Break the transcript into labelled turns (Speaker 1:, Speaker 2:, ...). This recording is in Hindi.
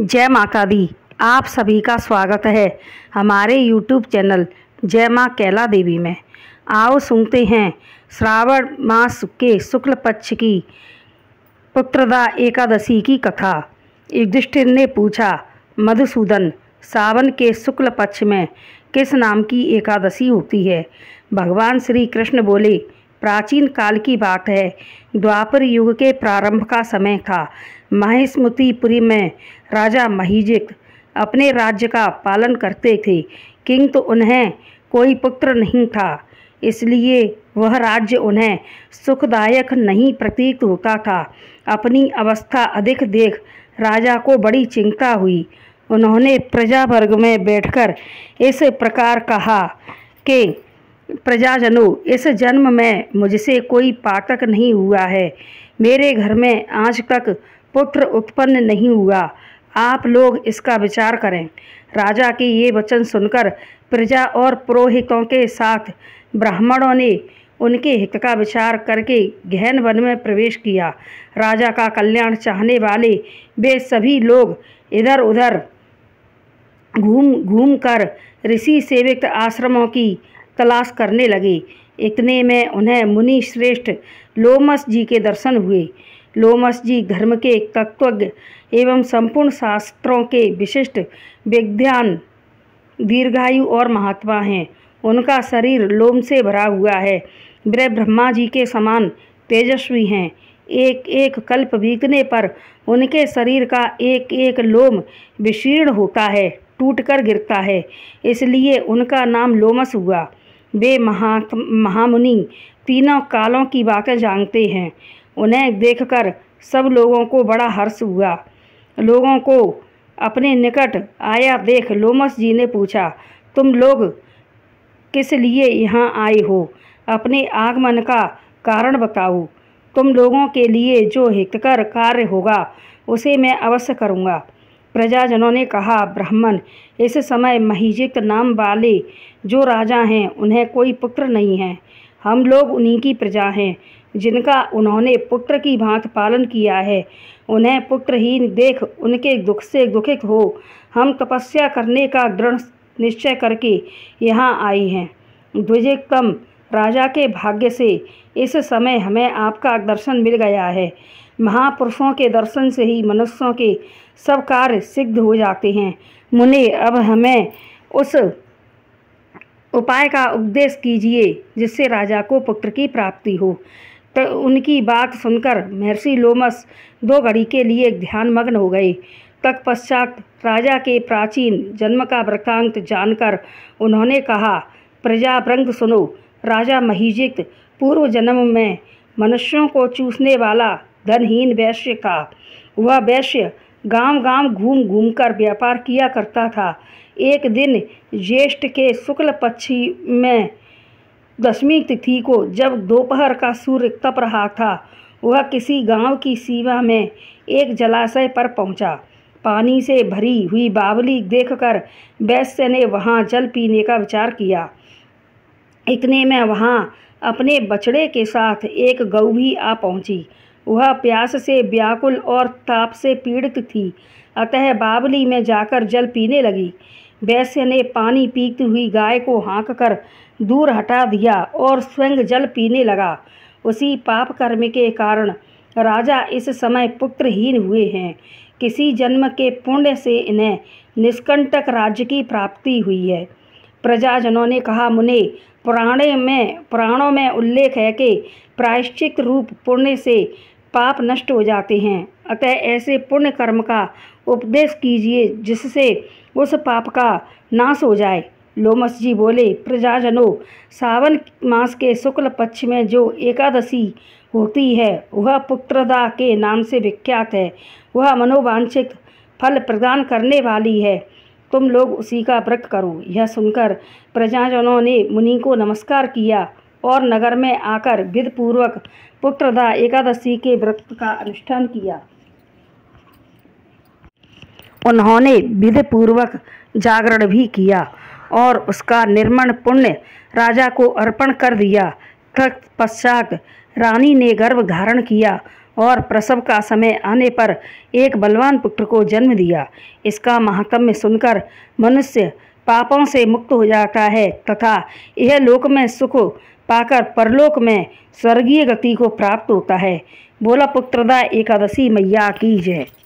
Speaker 1: जय माता दी आप सभी का स्वागत है हमारे YouTube चैनल जय माँ कैला देवी में आओ सुनते हैं श्रावण मास के शुक्ल पक्ष की पुत्रदा एकादशी की कथा युधिष्ठिर ने पूछा मधुसूदन सावन के शुक्ल पक्ष में किस नाम की एकादशी होती है भगवान श्री कृष्ण बोले प्राचीन काल की बात है द्वापर युग के प्रारंभ का समय था महेस्मृतिपुरी में राजा महिजिक अपने राज्य का पालन करते थे किंतु उन्हें कोई पुत्र नहीं था इसलिए वह राज्य उन्हें सुखदायक नहीं प्रतीत होता था अपनी अवस्था अधिक देख राजा को बड़ी चिंता हुई उन्होंने प्रजा वर्ग में बैठकर इस प्रकार कहा कि प्रजाजनों इस जन्म में मुझसे कोई पातक नहीं हुआ है मेरे घर में आज तक पुत्र उत्पन्न नहीं हुआ आप लोग इसका विचार करें राजा के ये वचन सुनकर प्रजा और पुरोहितों के साथ ब्राह्मणों ने उनके हित का विचार करके गहन वन में प्रवेश किया राजा का कल्याण चाहने वाले वे सभी लोग इधर उधर घूम घूम कर ऋषि सेवित आश्रमों की तलाश करने लगे इतने में उन्हें मुनि श्रेष्ठ लोमस जी के दर्शन हुए लोमस जी धर्म के तत्वज्ञ एवं संपूर्ण शास्त्रों के विशिष्ट विज्ञान दीर्घायु और महात्मा हैं उनका शरीर लोम से भरा हुआ है वे ब्रह्मा जी के समान तेजस्वी हैं एक एक कल्प बीतने पर उनके शरीर का एक एक लोम विशीर्ण होता है टूटकर गिरता है इसलिए उनका नाम लोमस हुआ वे महा महामुनि तीनों कालों की बातें जानते हैं उन्हें देखकर सब लोगों को बड़ा हर्ष हुआ लोगों को अपने निकट आया देख लोमस जी ने पूछा तुम लोग किस लिए यहाँ आए हो अपने आगमन का कारण बताओ तुम लोगों के लिए जो हितकर कार्य होगा उसे मैं अवश्य करूँगा प्रजाजनों ने कहा ब्राह्मण इस समय महिजिक नाम वाले जो राजा हैं उन्हें कोई पुत्र नहीं है हम लोग उन्हीं की प्रजा हैं जिनका उन्होंने पुत्र की भांत पालन किया है उन्हें पुत्रहीन देख उनके दुख से दुखित हो हम तपस्या करने का दृढ़ निश्चय करके यहाँ आई हैं कम राजा के भाग्य से इस समय हमें आपका दर्शन मिल गया है महापुरुषों के दर्शन से ही मनुष्यों के सब कार्य सिद्ध हो जाते हैं मुनि अब हमें उस उपाय का उपदेश कीजिए जिससे राजा को पुत्र की प्राप्ति हो तो उनकी बात सुनकर महर्षि लोमस दो घड़ी के लिए ध्यानमग्न हो गए तत्पश्चात राजा के प्राचीन जन्म का वृत्तांत जानकर उन्होंने कहा प्रजावृंग सुनो राजा महिजित पूर्व जन्म में मनुष्यों को चूसने वाला धनहीन वैश्य का वह वैश्य गांव गांव घूम घूम कर व्यापार किया करता था एक दिन ज्येष्ठ के शुक्ल पक्षी में दसवीं तिथि को जब दोपहर का सूर्य तप रहा था वह किसी गांव की सीमा में एक जलाशय पर पहुंचा। पानी से भरी हुई बावली देखकर वैश्य ने वहां जल पीने का विचार किया इतने में वहाँ अपने बछड़े के साथ एक गऊ भी आ पहुँची वह प्यास से व्याकुल और ताप से पीड़ित थी अतः बावली में जाकर जल पीने लगी वैश्य ने पानी पीती हुई गाय को हाँक कर दूर हटा दिया और स्वयं जल पीने लगा उसी पाप कर्म के कारण राजा इस समय पुत्रहीन हुए हैं किसी जन्म के पुण्य से इन्हें निष्कंटक राज्य की प्राप्ति हुई है प्रजाजनों ने कहा मुने पुराणे में पुराणों में उल्लेख है कि प्रायश्चित रूप पुण्य से पाप नष्ट हो जाते हैं अतः ऐसे पुण्य कर्म का उपदेश कीजिए जिससे उस पाप का नाश हो जाए लोमस जी बोले प्रजाजनों सावन मास के शुक्ल पक्ष में जो एकादशी होती है वह पुत्रदा के नाम से विख्यात है वह मनोवांछित फल प्रदान करने वाली है तुम लोग उसी का व्रत करो यह सुनकर प्रजाजनों ने मुनि को नमस्कार किया और नगर में आकर विधपूर्वक पुत्रदा एकादशी के व्रत का अनुष्ठान किया उन्होंने विधपूर्वक जागरण भी किया और उसका निर्मण पुण्य राजा को अर्पण कर दिया तत्पश्चात रानी ने गर्भ धारण किया और प्रसव का समय आने पर एक बलवान पुत्र को जन्म दिया इसका महात्म्य सुनकर मनुष्य पापों से मुक्त हो जाता है तथा यह लोक में सुख पाकर परलोक में स्वर्गीय गति को प्राप्त होता है बोला पुत्रदा एकादशी मैया की जय